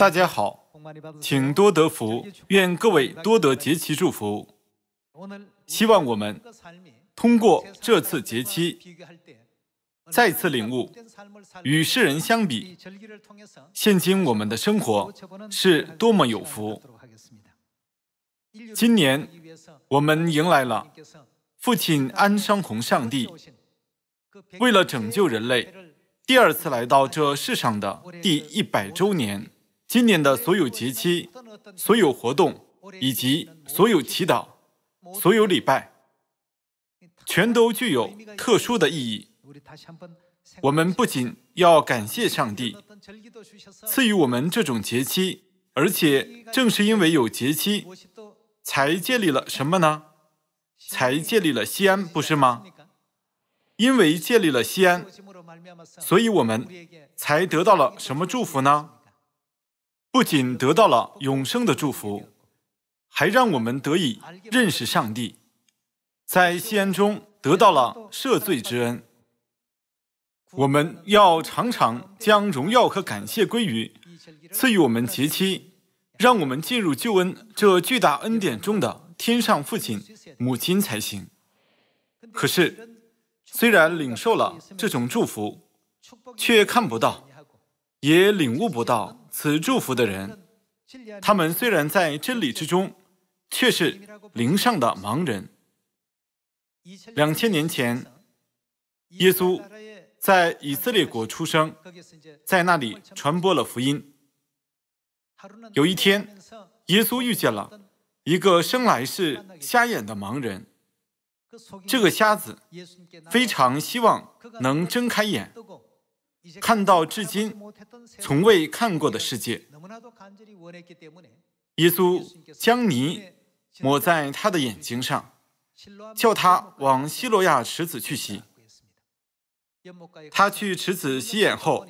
大家好，请多得福，愿各位多得节期祝福。希望我们通过这次节期，再次领悟与世人相比，现今我们的生活是多么有福。今年我们迎来了父亲安商洪上帝为了拯救人类第二次来到这世上的第一百周年。今年的所有节期、所有活动以及所有祈祷、所有礼拜，全都具有特殊的意义。我们不仅要感谢上帝赐予我们这种节期，而且正是因为有节期，才建立了什么呢？才建立了西安，不是吗？因为建立了西安，所以我们才得到了什么祝福呢？不仅得到了永生的祝福，还让我们得以认识上帝，在西安中得到了赦罪之恩。我们要常常将荣耀和感谢归于赐予我们节期，让我们进入救恩这巨大恩典中的天上父亲、母亲才行。可是，虽然领受了这种祝福，却看不到，也领悟不到。此祝福的人，他们虽然在真理之中，却是灵上的盲人。两千年前，耶稣在以色列国出生，在那里传播了福音。有一天，耶稣遇见了一个生来是瞎眼的盲人。这个瞎子非常希望能睁开眼。看到至今从未看过的世界，耶稣将泥抹在他的眼睛上，叫他往希罗亚池子去洗。他去池子洗眼后，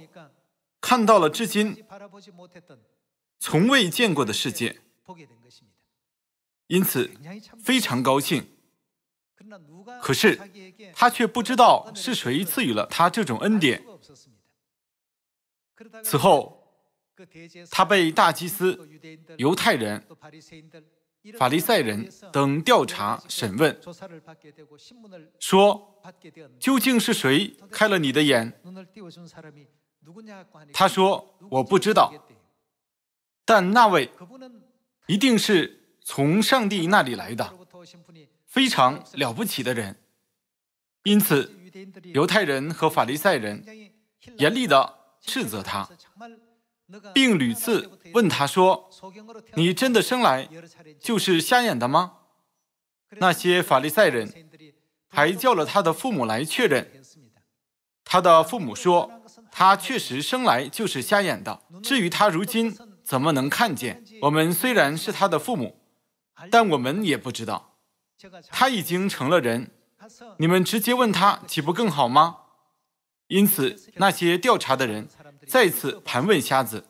看到了至今从未见过的世界，因此非常高兴。可是他却不知道是谁赐予了他这种恩典。此后，他被大祭司、犹太人、法利赛人等调查审问，说：“究竟是谁开了你的眼？”他说：“我不知道，但那位一定是从上帝那里来的，非常了不起的人。”因此，犹太人和法利赛人严厉的。斥责他，并屡次问他说：“你真的生来就是瞎眼的吗？”那些法利赛人还叫了他的父母来确认。他的父母说：“他确实生来就是瞎眼的。至于他如今怎么能看见，我们虽然是他的父母，但我们也不知道。他已经成了人，你们直接问他岂不更好吗？”因此，那些调查的人再次盘问瞎子。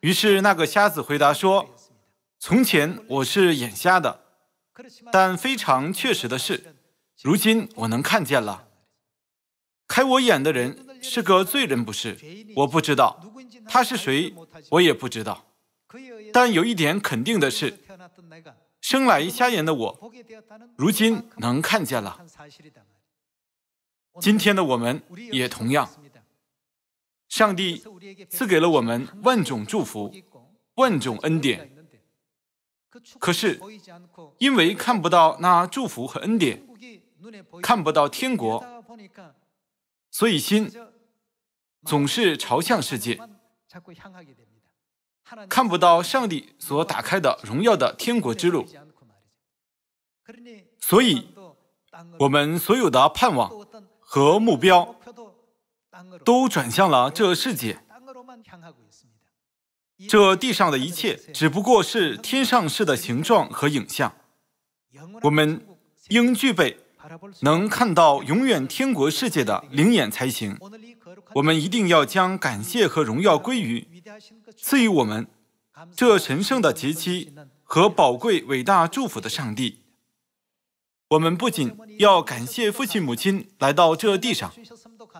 于是，那个瞎子回答说：“从前我是眼瞎的，但非常确实的是，如今我能看见了。开我眼的人是个罪人，不是？我不知道他是谁，我也不知道。但有一点肯定的是，生来瞎眼的我，如今能看见了。”今天的我们也同样，上帝赐给了我们万种祝福、万种恩典，可是因为看不到那祝福和恩典，看不到天国，所以心总是朝向世界，看不到上帝所打开的荣耀的天国之路，所以我们所有的盼望。和目标都转向了这世界，这地上的一切只不过是天上世的形状和影像。我们应具备能看到永远天国世界的灵眼才行。我们一定要将感谢和荣耀归于赐予我们这神圣的节期和宝贵伟大祝福的上帝。我们不仅要感谢父亲母亲来到这地上，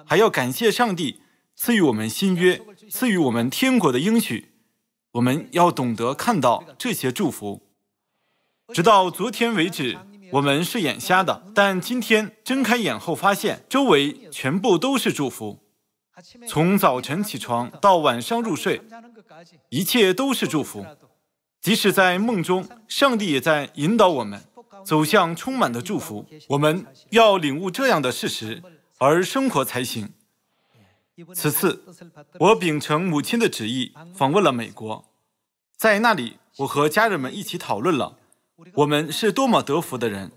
还要感谢上帝赐予我们新约，赐予我们天国的应许。我们要懂得看到这些祝福。直到昨天为止，我们是眼瞎的，但今天睁开眼后，发现周围全部都是祝福。从早晨起床到晚上入睡，一切都是祝福。即使在梦中，上帝也在引导我们。走向充满的祝福，我们要领悟这样的事实而生活才行。此次，我秉承母亲的旨意访问了美国，在那里，我和家人们一起讨论了我们是多么得福的人。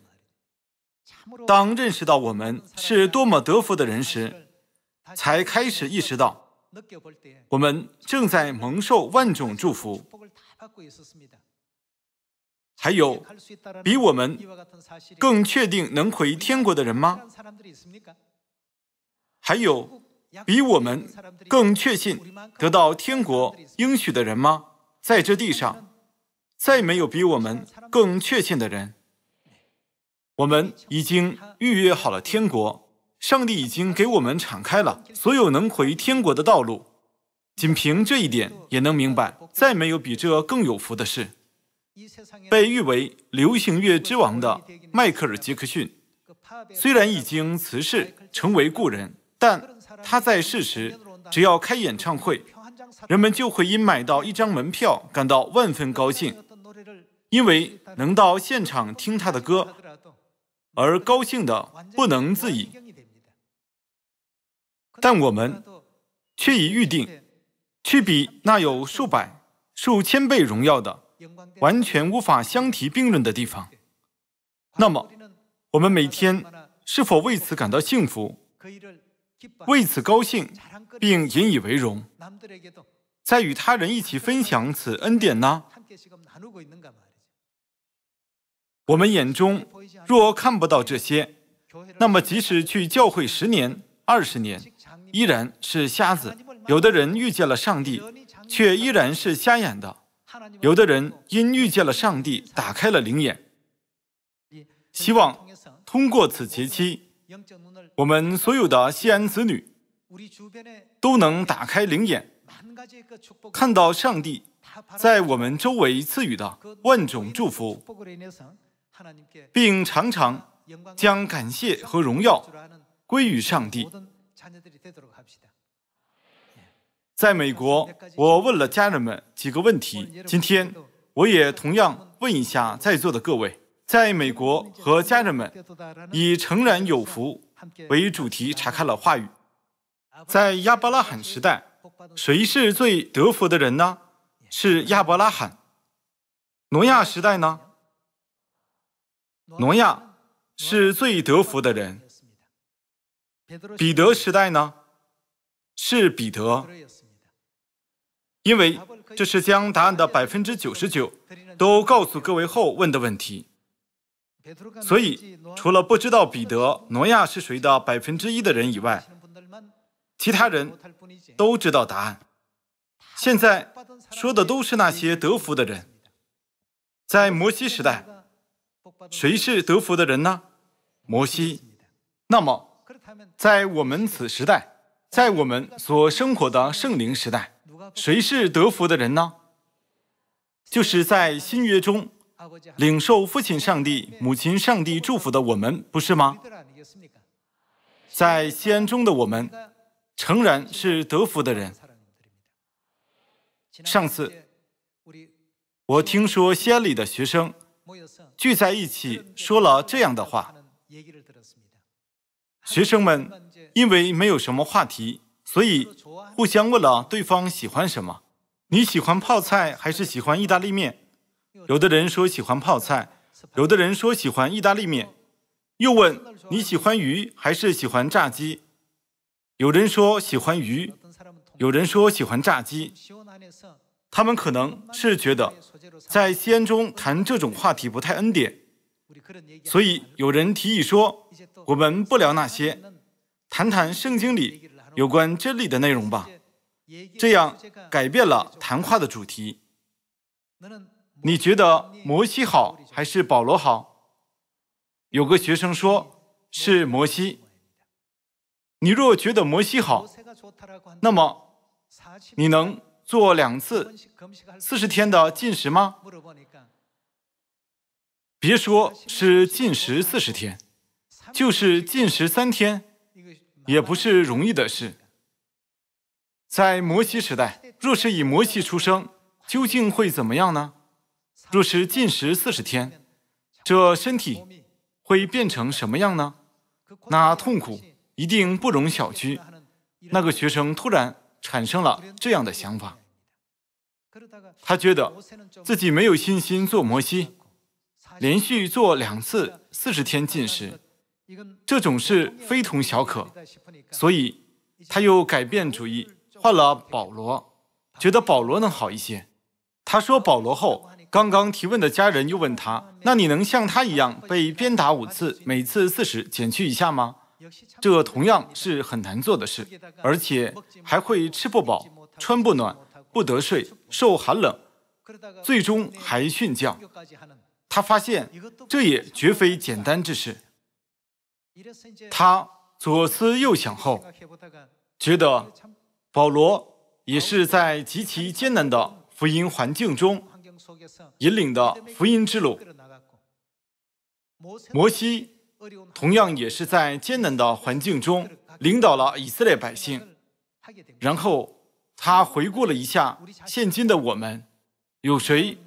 当认识到我们是多么得福的人时，才开始意识到我们正在蒙受万种祝福。还有比我们更确定能回天国的人吗？还有比我们更确信得到天国应许的人吗？在这地上，再没有比我们更确信的人。我们已经预约好了天国，上帝已经给我们敞开了所有能回天国的道路。仅凭这一点，也能明白，再没有比这更有福的事。被誉为流行乐之王的迈克尔·杰克逊，虽然已经辞世，成为故人，但他在世时，只要开演唱会，人们就会因买到一张门票感到万分高兴，因为能到现场听他的歌而高兴的不能自已。但我们却已预定去比那有数百、数千倍荣耀的。完全无法相提并论的地方。那么，我们每天是否为此感到幸福、为此高兴，并引以为荣？在与他人一起分享此恩典呢？我们眼中若看不到这些，那么即使去教会十年、二十年，依然是瞎子。有的人遇见了上帝，却依然是瞎眼的。有的人因遇见了上帝，打开了灵眼，希望通过此节期，我们所有的西安子女都能打开灵眼，看到上帝在我们周围赐予的万种祝福，并常常将感谢和荣耀归于上帝。在美国，我问了家人们几个问题。今天，我也同样问一下在座的各位。在美国和家人们以“诚然有福”为主题查看了话语。在亚伯拉罕时代，谁是最得福的人呢？是亚伯拉罕。挪亚时代呢？挪亚是最得福的人。彼得时代呢？是彼得。因为这是将答案的百分之九十九都告诉各位后问的问题，所以除了不知道彼得·挪亚是谁的百分之一的人以外，其他人都知道答案。现在说的都是那些德福的人。在摩西时代，谁是德福的人呢？摩西。那么，在我们此时代，在我们所生活的圣灵时代。谁是得福的人呢？就是在新约中领受父亲上帝、母亲上帝祝福的我们，不是吗？在西安中的我们，诚然是得福的人。上次我听说西安里的学生聚在一起说了这样的话：学生们因为没有什么话题。所以互相问了对方喜欢什么？你喜欢泡菜还是喜欢意大利面？有的人说喜欢泡菜，有的人说喜欢意大利面。又问你喜欢鱼还是喜欢炸鸡？有人说喜欢鱼，有人说喜欢炸鸡。他们可能是觉得在西安中谈这种话题不太恩典，所以有人提议说，我们不聊那些，谈谈圣经里。有关真理的内容吧，这样改变了谈话的主题。你觉得摩西好还是保罗好？有个学生说，是摩西。你若觉得摩西好，那么你能做两次四十天的禁食吗？别说，是禁食四十天，就是禁食三天。也不是容易的事。在摩西时代，若是以摩西出生，究竟会怎么样呢？若是禁食四十天，这身体会变成什么样呢？那痛苦一定不容小觑。那个学生突然产生了这样的想法，他觉得自己没有信心做摩西，连续做两次四十天禁食。这种事非同小可，所以他又改变主意，换了保罗，觉得保罗能好一些。他说保罗后，刚刚提问的家人又问他：“那你能像他一样被鞭打五次，每次四十减去一下吗？”这同样是很难做的事，而且还会吃不饱、穿不暖、不得睡、受寒冷，最终还训教。他发现这也绝非简单之事。他左思右想后，觉得保罗也是在极其艰难的福音环境中引领的福音之路。摩西同样也是在艰难的环境中领导了以色列百姓。然后他回顾了一下现今的我们，有谁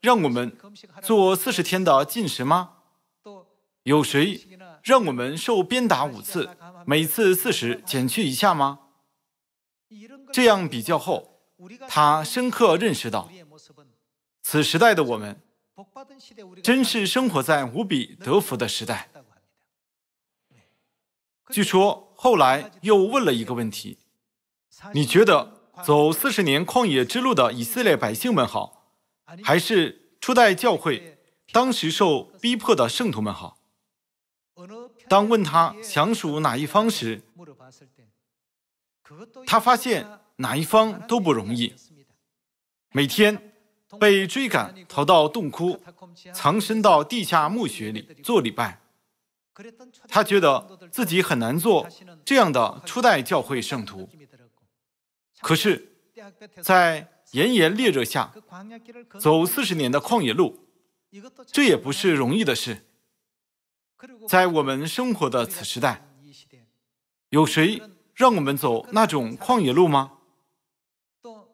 让我们做四十天的进食吗？有谁？让我们受鞭打五次，每次四十，减去一下吗？这样比较后，他深刻认识到，此时代的我们真是生活在无比德福的时代。据说后来又问了一个问题：你觉得走四十年旷野之路的以色列百姓们好，还是初代教会当时受逼迫的圣徒们好？当问他想属哪一方时，他发现哪一方都不容易。每天被追赶，逃到洞窟，藏身到地下墓穴里做礼拜。他觉得自己很难做这样的初代教会圣徒。可是，在炎炎烈日下走四十年的旷野路，这也不是容易的事。在我们生活的此时代，有谁让我们走那种旷野路吗？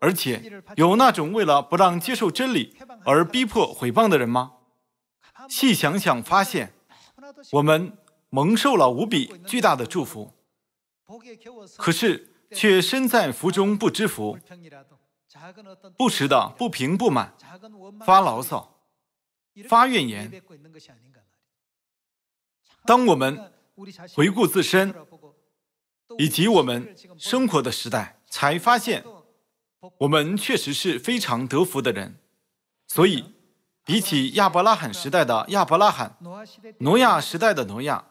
而且有那种为了不让接受真理而逼迫毁谤的人吗？细想想，发现我们蒙受了无比巨大的祝福，可是却身在福中不知福，不时的不平不满，发牢骚，发怨言。当我们回顾自身以及我们生活的时代，才发现我们确实是非常得福的人。所以，比起亚伯拉罕时代的亚伯拉罕、挪亚时代的挪亚、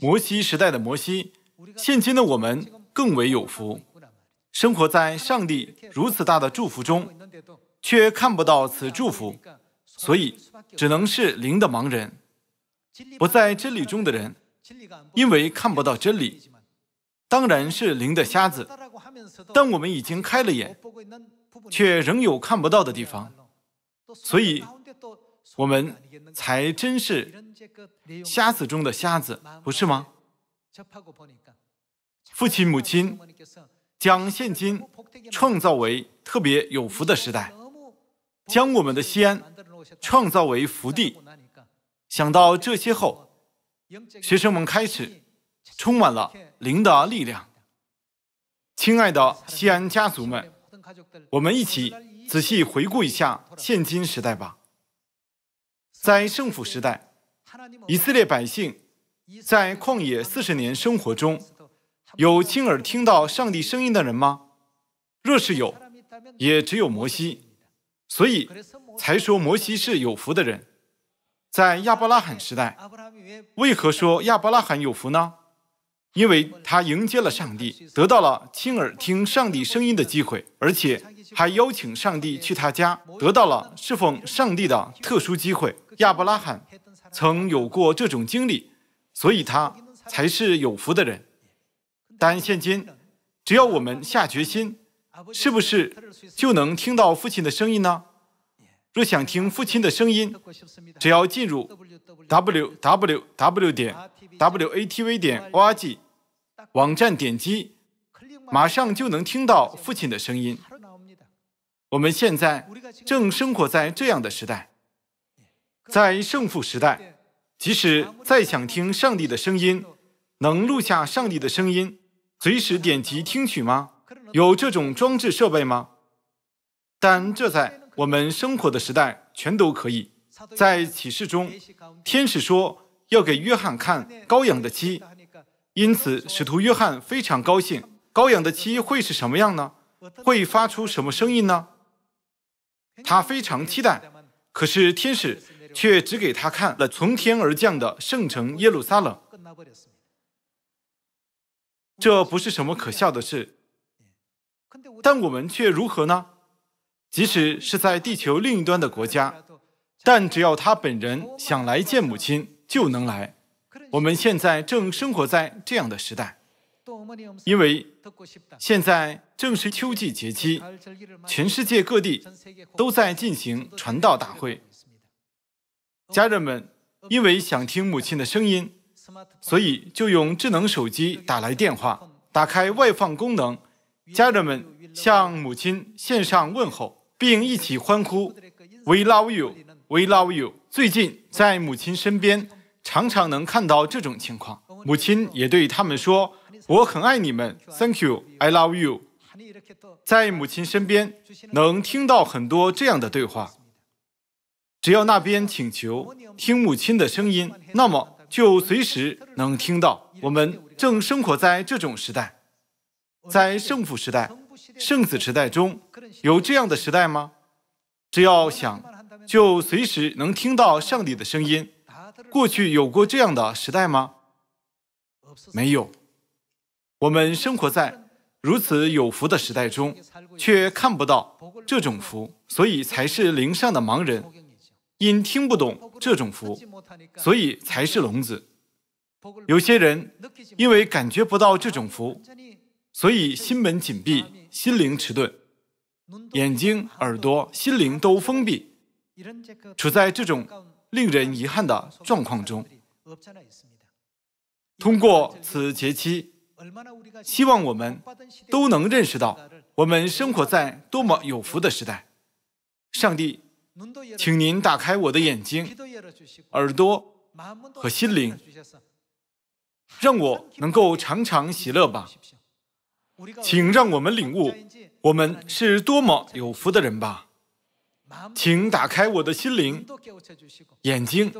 摩西时代的摩西，现今的我们更为有福，生活在上帝如此大的祝福中，却看不到此祝福，所以只能是灵的盲人。不在真理中的人，因为看不到真理，当然是灵的瞎子。但我们已经开了眼，却仍有看不到的地方，所以我们才真是瞎子中的瞎子，不是吗？父亲母亲将现今创造为特别有福的时代，将我们的西安创造为福地。想到这些后，学生们开始充满了灵的力量。亲爱的西安家族们，我们一起仔细回顾一下现今时代吧。在圣父时代，以色列百姓在旷野四十年生活中，有亲耳听到上帝声音的人吗？若是有，也只有摩西，所以才说摩西是有福的人。在亚伯拉罕时代，为何说亚伯拉罕有福呢？因为他迎接了上帝，得到了亲耳听上帝声音的机会，而且还邀请上帝去他家，得到了侍奉上帝的特殊机会。亚伯拉罕曾有过这种经历，所以他才是有福的人。但现今，只要我们下决心，是不是就能听到父亲的声音呢？若想听父亲的声音，只要进入 w w w w 点 w a t v 点 o r g 网站点击，马上就能听到父亲的声音。我们现在正生活在这样的时代，在胜负时代，即使再想听上帝的声音，能录下上帝的声音，随时点击听取吗？有这种装置设备吗？但这在。我们生活的时代全都可以。在启示中，天使说要给约翰看羔羊的鸡，因此使徒约翰非常高兴。羔羊的鸡会是什么样呢？会发出什么声音呢？他非常期待，可是天使却只给他看了从天而降的圣城耶路撒冷。这不是什么可笑的事，但我们却如何呢？即使是在地球另一端的国家，但只要他本人想来见母亲，就能来。我们现在正生活在这样的时代，因为现在正是秋季节期，全世界各地都在进行传道大会。家人们，因为想听母亲的声音，所以就用智能手机打来电话，打开外放功能。家人们。向母亲献上问候，并一起欢呼 "We love you, we love you"。最近在母亲身边，常常能看到这种情况。母亲也对他们说："我很爱你们，Thank you, I love you。在母亲身边能听到很多这样的对话。只要那边请求听母亲的声音，那么就随时能听到。我们正生活在这种时代，在圣父时代。圣子时代中有这样的时代吗？只要想，就随时能听到上帝的声音。过去有过这样的时代吗？没有。我们生活在如此有福的时代中，却看不到这种福，所以才是灵上的盲人；因听不懂这种福，所以才是聋子。有些人因为感觉不到这种福。所以，心门紧闭，心灵迟钝，眼睛、耳朵、心灵都封闭，处在这种令人遗憾的状况中。通过此节期，希望我们都能认识到，我们生活在多么有福的时代。上帝，请您打开我的眼睛、耳朵和心灵，让我能够常常喜乐吧。请让我们领悟，我们是多么有福的人吧！请打开我的心灵、眼睛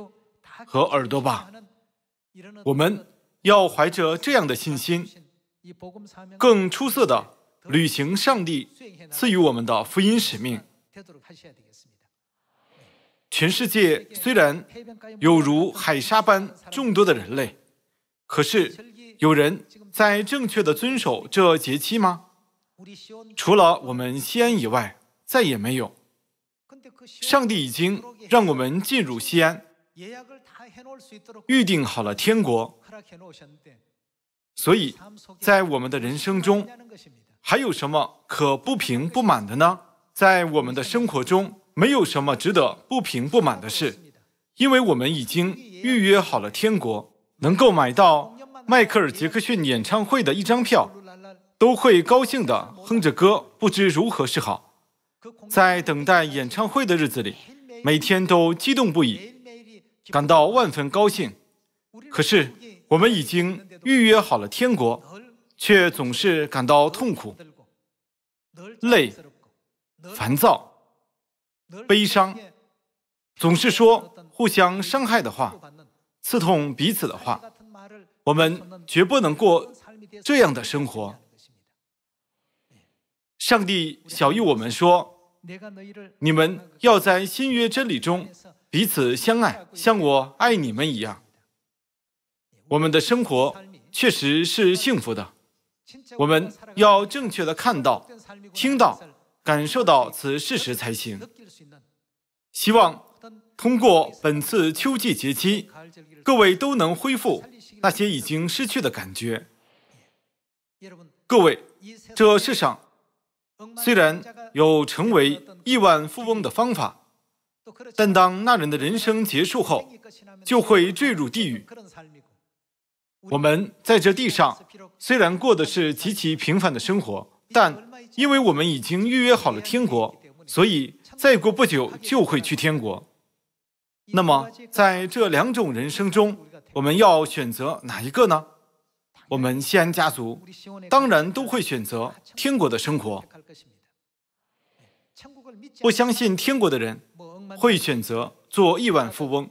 和耳朵吧！我们要怀着这样的信心，更出色的履行上帝赐予我们的福音使命。全世界虽然有如海沙般众多的人类，可是有人。在正确的遵守这节期吗？除了我们西安以外，再也没有。上帝已经让我们进入西安，预定好了天国。所以，在我们的人生中，还有什么可不平不满的呢？在我们的生活中，没有什么值得不平不满的事，因为我们已经预约好了天国，能够买到。迈克尔·杰克逊演唱会的一张票，都会高兴地哼着歌，不知如何是好。在等待演唱会的日子里，每天都激动不已，感到万分高兴。可是，我们已经预约好了天国，却总是感到痛苦、累、烦躁、悲伤，总是说互相伤害的话，刺痛彼此的话。我们绝不能过这样的生活。上帝小谕我们说，你们要在新约真理中彼此相爱，像我爱你们一样。我们的生活确实是幸福的。我们要正确的看到、听到、感受到此事实才行。希望通过本次秋季节期，各位都能恢复。那些已经失去的感觉。各位，这世上虽然有成为亿万富翁的方法，但当那人的人生结束后，就会坠入地狱。我们在这地上虽然过的是极其平凡的生活，但因为我们已经预约好了天国，所以再过不久就会去天国。那么，在这两种人生中。我们要选择哪一个呢？我们西安家族当然都会选择天国的生活。不相信天国的人会选择做亿万富翁，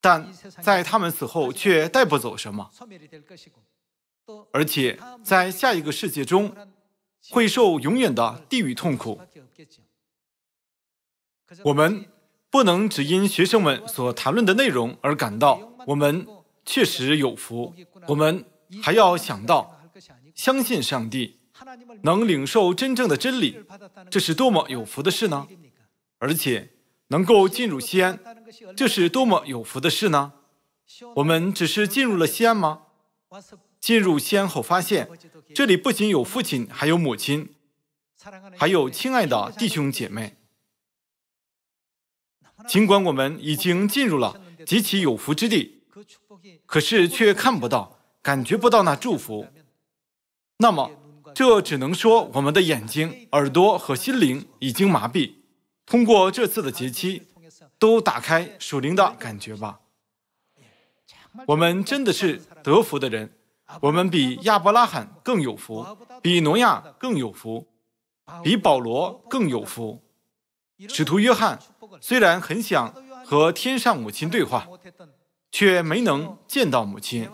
但在他们死后却带不走什么，而且在下一个世界中会受永远的地狱痛苦。我们不能只因学生们所谈论的内容而感到。我们确实有福，我们还要想到相信上帝，能领受真正的真理，这是多么有福的事呢？而且能够进入西安，这是多么有福的事呢？我们只是进入了西安吗？进入西安后发现，这里不仅有父亲，还有母亲，还有亲爱的弟兄姐妹。尽管我们已经进入了极其有福之地。可是却看不到、感觉不到那祝福，那么这只能说我们的眼睛、耳朵和心灵已经麻痹。通过这次的节期，都打开属灵的感觉吧。我们真的是得福的人，我们比亚伯拉罕更有福，比挪亚更有福，比保罗更有福。使徒约翰虽然很想和天上母亲对话。却没能见到母亲，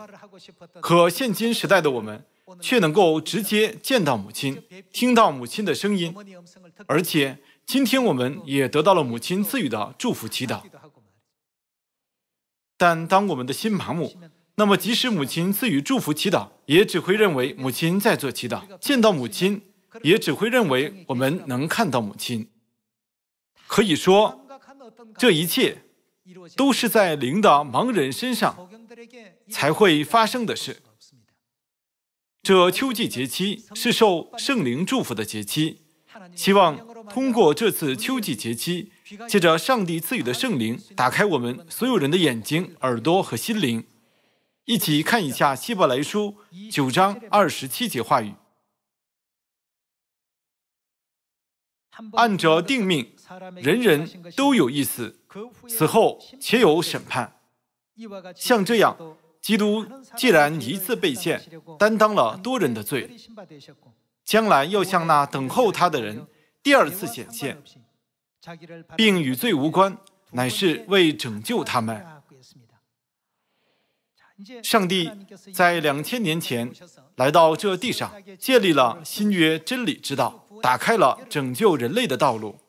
可现今时代的我们却能够直接见到母亲，听到母亲的声音，而且今天我们也得到了母亲赐予的祝福祈祷。但当我们的心麻木，那么即使母亲赐予祝福祈祷，也只会认为母亲在做祈祷；见到母亲，也只会认为我们能看到母亲。可以说，这一切。都是在灵的盲人身上才会发生的事。这秋季节期是受圣灵祝福的节期，希望通过这次秋季节期，借着上帝赐予的圣灵，打开我们所有人的眼睛、耳朵和心灵，一起看一下希伯来书九章二十七节话语。按着定命，人人都有一死。此后，且有审判。像这样，基督既然一次被献，担当了多人的罪，将来要向那等候他的人第二次显现，并与罪无关，乃是为拯救他们。上帝在两千年前来到这地上，建立了新约真理之道，打开了拯救人类的道路。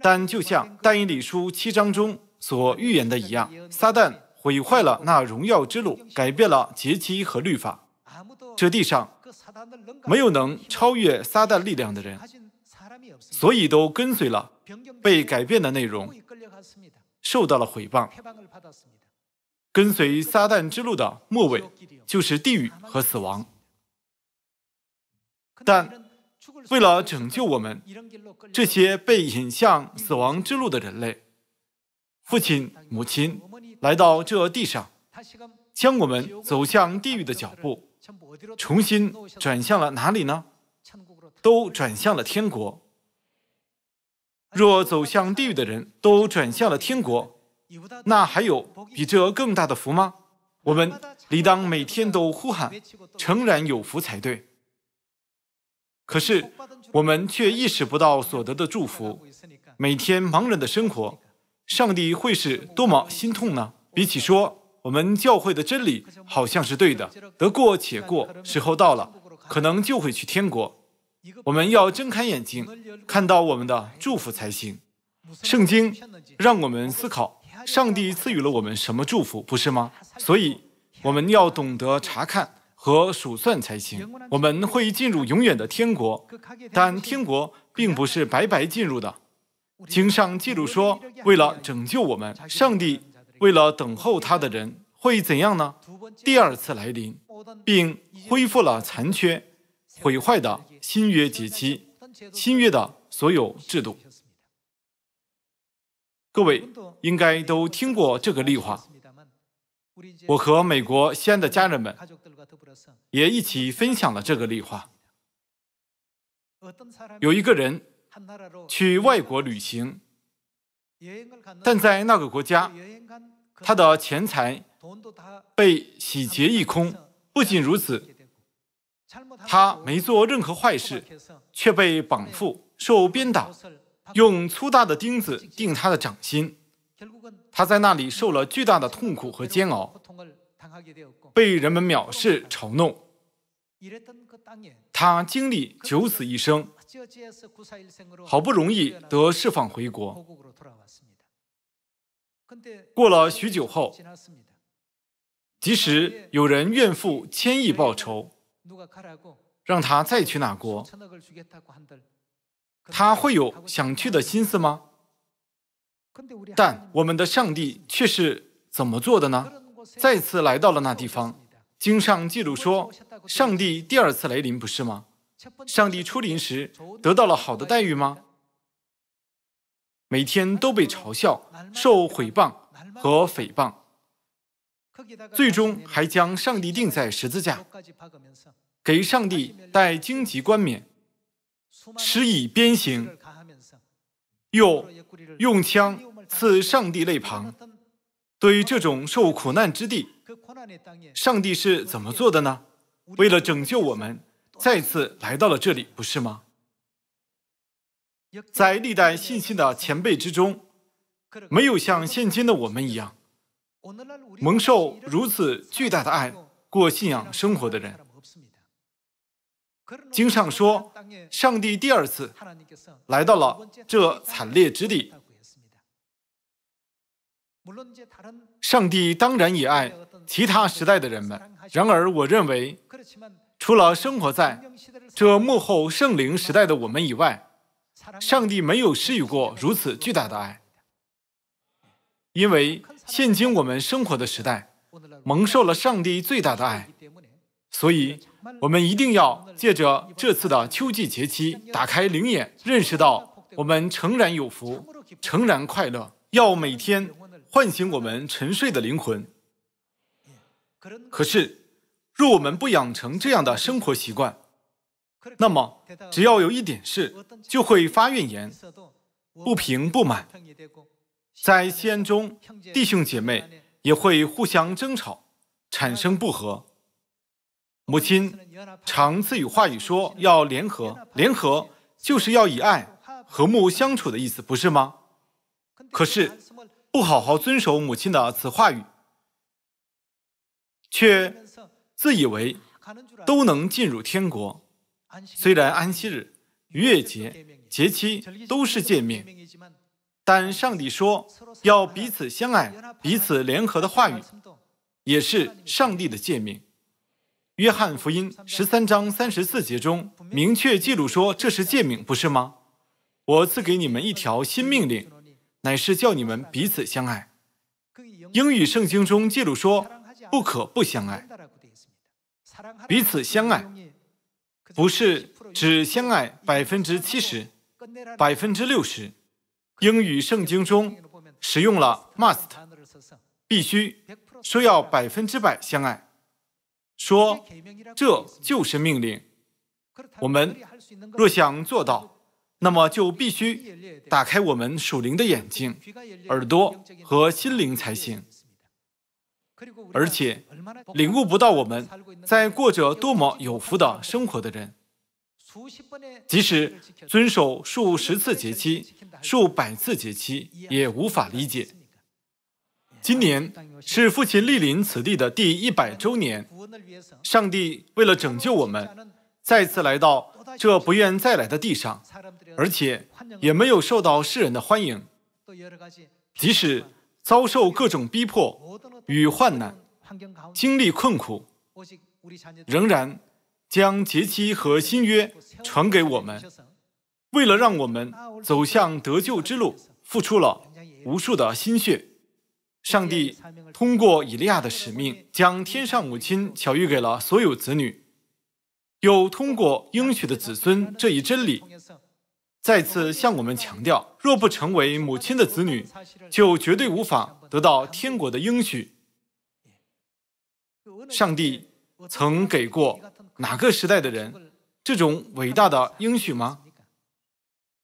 但就像但以理书七章中所预言的一样，撒旦毁坏了那荣耀之路，改变了节期和律法。这地上没有能超越撒旦力量的人，所以都跟随了被改变的内容，受到了毁谤。跟随撒旦之路的末尾就是地狱和死亡。但。为了拯救我们这些被引向死亡之路的人类，父亲、母亲来到这地上，将我们走向地狱的脚步重新转向了哪里呢？都转向了天国。若走向地狱的人都转向了天国，那还有比这更大的福吗？我们理当每天都呼喊诚然有福才对。可是我们却意识不到所得的祝福，每天茫然的生活，上帝会是多么心痛呢？比起说我们教会的真理好像是对的，得过且过，时候到了，可能就会去天国。我们要睁开眼睛，看到我们的祝福才行。圣经让我们思考，上帝赐予了我们什么祝福，不是吗？所以我们要懂得查看。和数算才行。我们会进入永远的天国，但天国并不是白白进入的。经上记录说，为了拯救我们，上帝为了等候他的人会怎样呢？第二次来临，并恢复了残缺、毁坏的新约节期、新约的所有制度。各位应该都听过这个例话。我和美国西安的家人们。也一起分享了这个例话。有一个人去外国旅行，但在那个国家，他的钱财被洗劫一空。不仅如此，他没做任何坏事，却被绑缚、受鞭打，用粗大的钉子钉他的掌心。他在那里受了巨大的痛苦和煎熬。被人们藐视、嘲弄，他经历九死一生，好不容易得释放回国。过了许久后，即使有人愿付千亿报酬，让他再去那国，他会有想去的心思吗？但我们的上帝却是怎么做的呢？再次来到了那地方，经上记录说，上帝第二次来临，不是吗？上帝出临时得到了好的待遇吗？每天都被嘲笑、受毁谤和诽谤，最终还将上帝钉在十字架，给上帝戴荆棘冠冕，施以鞭刑，又用枪刺上帝肋旁。对于这种受苦难之地，上帝是怎么做的呢？为了拯救我们，再次来到了这里，不是吗？在历代信心的前辈之中，没有像现今的我们一样，蒙受如此巨大的爱过信仰生活的人。经上说，上帝第二次来到了这惨烈之地。上帝当然也爱其他时代的人们。然而，我认为，除了生活在这幕后圣灵时代的我们以外，上帝没有施予过如此巨大的爱。因为现今我们生活的时代蒙受了上帝最大的爱，所以我们一定要借着这次的秋季节期打开灵眼，认识到我们诚然有福，诚然快乐，要每天。唤醒我们沉睡的灵魂。可是，若我们不养成这样的生活习惯，那么只要有一点事，就会发怨言，不平不满。在西安中，弟兄姐妹也会互相争吵，产生不和。母亲常自语话语说：“要联合，联合就是要以爱和睦相处的意思，不是吗？”可是。不好好遵守母亲的此话语，却自以为都能进入天国。虽然安息日、月节、节期都是诫命，但上帝说要彼此相爱、彼此联合的话语，也是上帝的诫命。约翰福音十三章三十四节中明确记录说这是诫命，不是吗？我赐给你们一条新命令。乃是叫你们彼此相爱。英语圣经中记录说：“不可不相爱，彼此相爱，不是只相爱百分之七十、百分之六十。”英语圣经中使用了 “must”，必须说要百分之百相爱，说这就是命令。我们若想做到。那么就必须打开我们属灵的眼睛、耳朵和心灵才行。而且，领悟不到我们在过着多么有福的生活的人，即使遵守数十次节期、数百次节期，也无法理解。今年是父亲莅临此地的第一百周年，上帝为了拯救我们，再次来到。这不愿再来的地上，而且也没有受到世人的欢迎。即使遭受各种逼迫与患难，经历困苦，仍然将节期和新约传给我们，为了让我们走向得救之路，付出了无数的心血。上帝通过以利亚的使命，将天上母亲巧遇给了所有子女。又通过应许的子孙这一真理，再次向我们强调：若不成为母亲的子女，就绝对无法得到天国的应许。上帝曾给过哪个时代的人这种伟大的应许吗？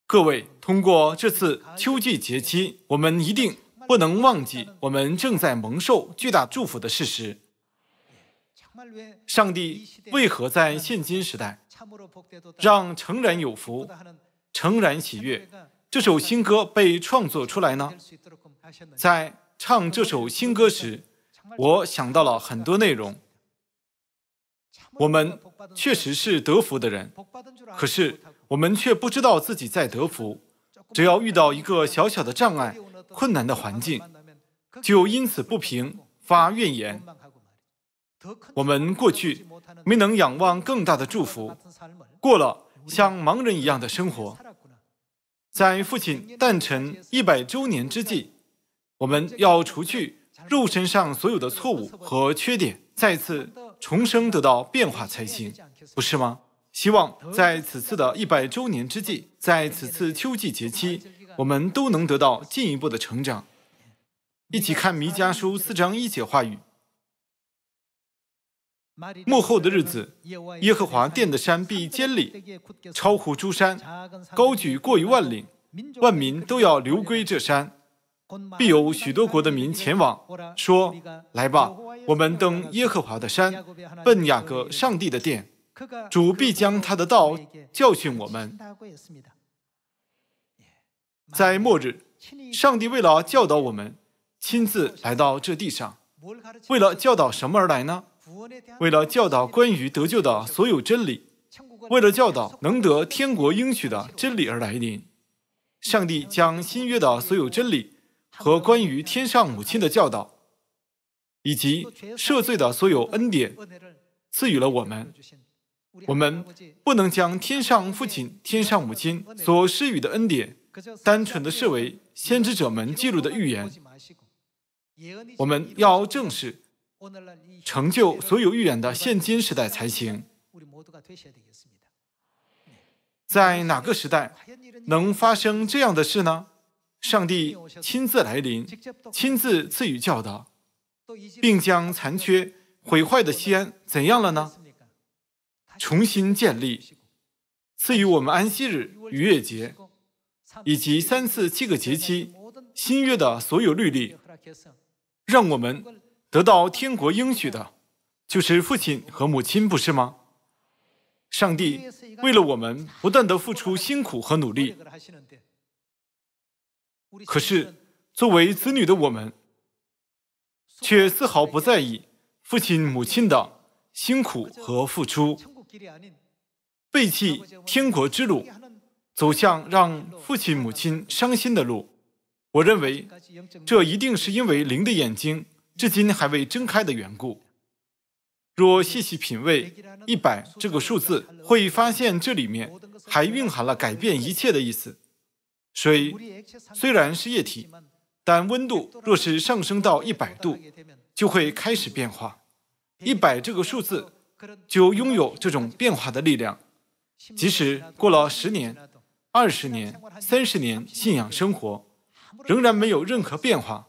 各位，通过这次秋季节期，我们一定不能忘记我们正在蒙受巨大祝福的事实。上帝为何在现今时代让诚然有福、诚然喜悦这首新歌被创作出来呢？在唱这首新歌时，我想到了很多内容。我们确实是德福的人，可是我们却不知道自己在德福。只要遇到一个小小的障碍、困难的环境，就因此不平发怨言。我们过去没能仰望更大的祝福，过了像盲人一样的生活。在父亲诞辰一百周年之际，我们要除去肉身上所有的错误和缺点，再次重生，得到变化才行，不是吗？希望在此次的一百周年之际，在此次秋季节期，我们都能得到进一步的成长。一起看《弥迦书》四章一节话语。幕后的日子，耶和华殿的山必坚立，超乎诸山，高举过于万岭。万民都要流归这山，必有许多国的民前往，说：“来吧，我们登耶和华的山，奔雅各上帝的殿。主必将他的道教训我们。在末日，上帝为了教导我们，亲自来到这地上，为了教导什么而来呢？”为了教导关于得救的所有真理，为了教导能得天国应许的真理而来临，上帝将新约的所有真理和关于天上母亲的教导，以及赦罪的所有恩典，赐予了我们。我们不能将天上父亲、天上母亲所施予的恩典，单纯的视为先知者们记录的预言。我们要正视。成就所有预言的现今时代才行。在哪个时代能发生这样的事呢？上帝亲自来临，亲自赐予教导，并将残缺毁坏的西安怎样了呢？重新建立，赐予我们安息日、逾越节以及三次七个节期新约的所有律例，让我们。得到天国应许的，就是父亲和母亲，不是吗？上帝为了我们不断的付出辛苦和努力，可是作为子女的我们，却丝毫不在意父亲母亲的辛苦和付出，背弃天国之路，走向让父亲母亲伤心的路。我认为，这一定是因为灵的眼睛。至今还未睁开的缘故。若细细品味“一百”这个数字，会发现这里面还蕴含了改变一切的意思。水虽然是液体，但温度若是上升到一百度，就会开始变化。一百这个数字就拥有这种变化的力量。即使过了十年、二十年、三十年，信仰生活仍然没有任何变化。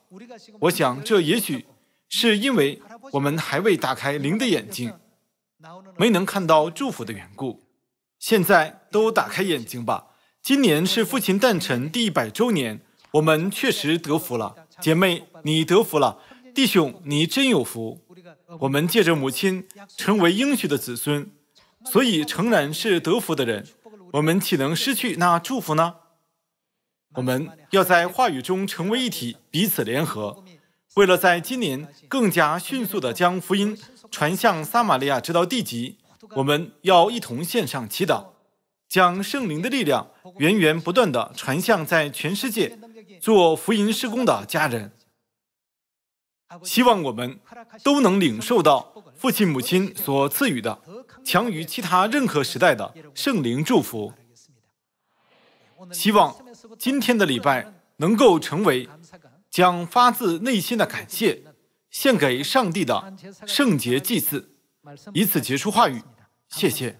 我想，这也许。是因为我们还未打开灵的眼睛，没能看到祝福的缘故。现在都打开眼睛吧！今年是父亲诞辰第一百周年，我们确实得福了。姐妹，你得福了；弟兄，你真有福。我们借着母亲成为应许的子孙，所以诚然是得福的人。我们岂能失去那祝福呢？我们要在话语中成为一体，彼此联合。为了在今年更加迅速地将福音传向撒玛利亚这道地极，我们要一同献上祈祷，将圣灵的力量源源不断地传向在全世界做福音施工的家人。希望我们都能领受到父亲母亲所赐予的强于其他任何时代的圣灵祝福。希望今天的礼拜能够成为。将发自内心的感谢献给上帝的圣洁祭祀。以此结束话语。谢谢。